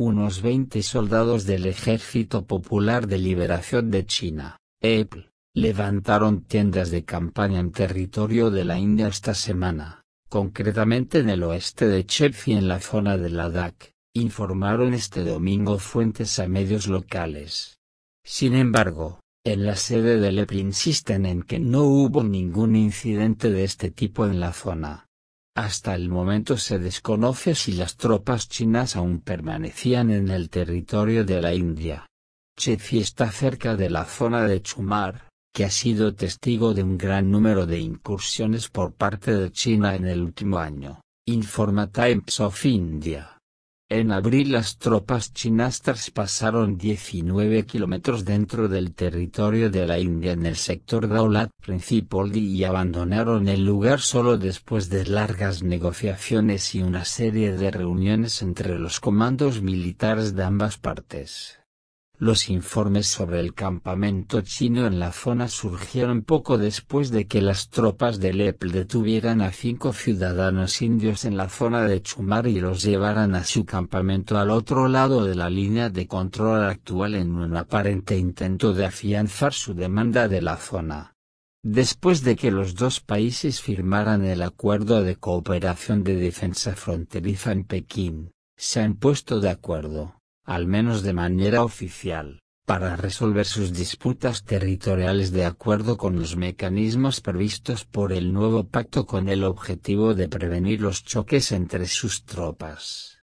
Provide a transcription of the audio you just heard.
unos 20 soldados del Ejército Popular de Liberación de China, EPL, levantaron tiendas de campaña en territorio de la India esta semana, concretamente en el oeste de Chepfi en la zona de Ladakh, informaron este domingo fuentes a medios locales. Sin embargo, en la sede del e EPL insisten en que no hubo ningún incidente de este tipo en la zona. Hasta el momento se desconoce si las tropas chinas aún permanecían en el territorio de la India. Chezi está cerca de la zona de Chumar, que ha sido testigo de un gran número de incursiones por parte de China en el último año, informa Times of India. En abril las tropas chinas pasaron 19 kilómetros dentro del territorio de la India en el sector Daulat Principal y abandonaron el lugar solo después de largas negociaciones y una serie de reuniones entre los comandos militares de ambas partes. Los informes sobre el campamento chino en la zona surgieron poco después de que las tropas de EPL detuvieran a cinco ciudadanos indios en la zona de Chumar y los llevaran a su campamento al otro lado de la línea de control actual en un aparente intento de afianzar su demanda de la zona. Después de que los dos países firmaran el acuerdo de cooperación de defensa fronteriza en Pekín, se han puesto de acuerdo al menos de manera oficial, para resolver sus disputas territoriales de acuerdo con los mecanismos previstos por el nuevo pacto con el objetivo de prevenir los choques entre sus tropas.